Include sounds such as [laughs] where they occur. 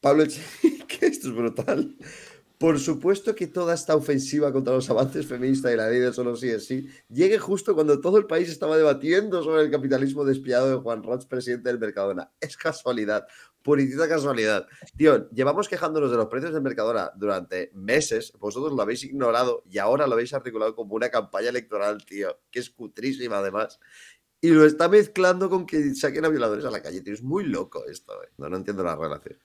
Pablo [laughs] que esto es brutal. Por supuesto que toda esta ofensiva contra los avances feministas y la ley del solo sí es sí llegue justo cuando todo el país estaba debatiendo sobre el capitalismo despiadado de Juan Roch, presidente del Mercadona. Es casualidad, puritita casualidad. Tío, llevamos quejándonos de los precios del Mercadona durante meses, vosotros lo habéis ignorado y ahora lo habéis articulado como una campaña electoral, tío, que es cutrísima además. Y lo está mezclando con que saquen a violadores a la calle, tío. Es muy loco esto, eh. no entiendo la relación.